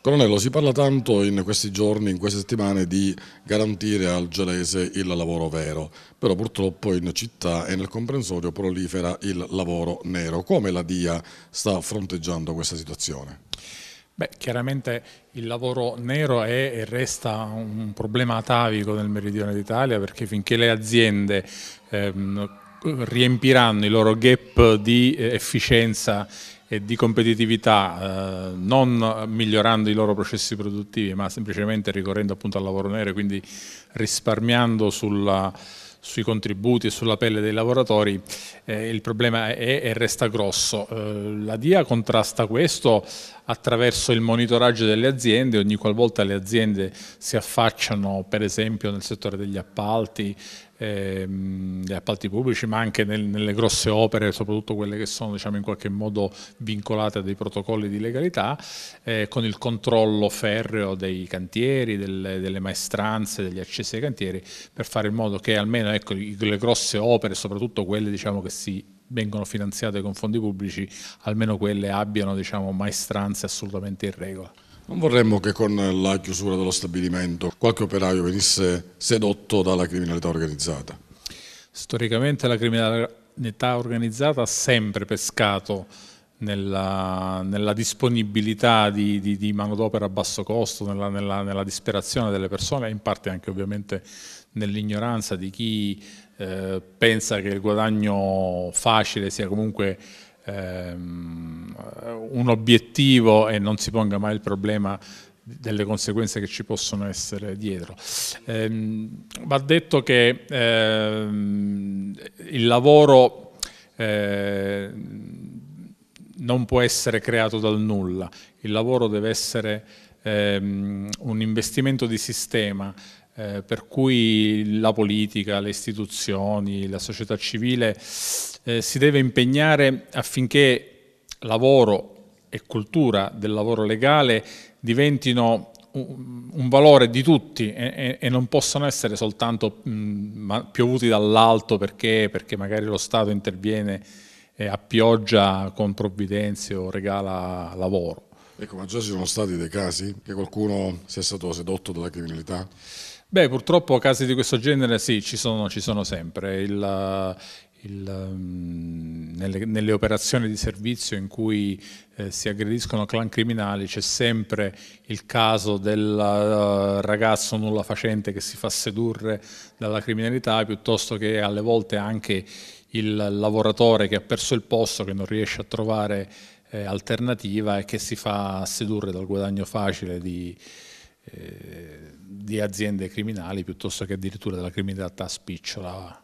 Colonnello, si parla tanto in questi giorni, in queste settimane, di garantire al gelese il lavoro vero, però purtroppo in città e nel comprensorio prolifera il lavoro nero. Come la DIA sta fronteggiando questa situazione? Beh, chiaramente il lavoro nero è e resta un problema atavico nel meridione d'Italia perché finché le aziende ehm, riempiranno i loro gap di eh, efficienza e di competitività, eh, non migliorando i loro processi produttivi, ma semplicemente ricorrendo appunto al lavoro nero, quindi risparmiando sulla, sui contributi e sulla pelle dei lavoratori, eh, il problema è e resta grosso. Eh, la DIA contrasta questo attraverso il monitoraggio delle aziende, ogni qualvolta le aziende si affacciano per esempio nel settore degli appalti ehm, appalti pubblici ma anche nel, nelle grosse opere, soprattutto quelle che sono diciamo, in qualche modo vincolate a dei protocolli di legalità, eh, con il controllo ferreo dei cantieri, delle, delle, maestranze, degli accessi ai cantieri, per fare in modo che almeno ecco, le grosse opere, soprattutto quelle diciamo, che si vengono finanziate con fondi pubblici, almeno quelle abbiano diciamo, maestranze assolutamente in regola. Non vorremmo che con la chiusura dello stabilimento qualche operaio venisse sedotto dalla criminalità organizzata. Storicamente la criminalità organizzata ha sempre pescato nella, nella disponibilità di, di, di manodopera a basso costo, nella, nella, nella disperazione delle persone, e in parte anche ovviamente nell'ignoranza di chi eh, pensa che il guadagno facile sia comunque ehm, un obiettivo e non si ponga mai il problema delle conseguenze che ci possono essere dietro. Eh, va detto che ehm, il lavoro eh, non può essere creato dal nulla, il lavoro deve essere ehm, un investimento di sistema eh, per cui la politica, le istituzioni, la società civile eh, si deve impegnare affinché lavoro e cultura del lavoro legale diventino un valore di tutti e, non possono essere soltanto piovuti dall'alto perché, perché, magari lo Stato interviene eh, a pioggia con provvidenze o regala lavoro. Ecco, ma già ci sono stati dei casi che qualcuno sia stato sedotto dalla criminalità? Beh, purtroppo casi di questo genere sì, ci sono, ci sono sempre. Il, il, mm, nelle, nelle, operazioni di servizio in cui eh, si aggrediscono clan criminali c'è sempre il caso del uh, ragazzo nulla facente che si fa sedurre dalla criminalità piuttosto che alle volte anche il lavoratore che ha perso il posto, che non riesce a trovare eh, alternativa e che si fa sedurre dal guadagno facile di, eh, di aziende criminali piuttosto che addirittura della criminalità spicciola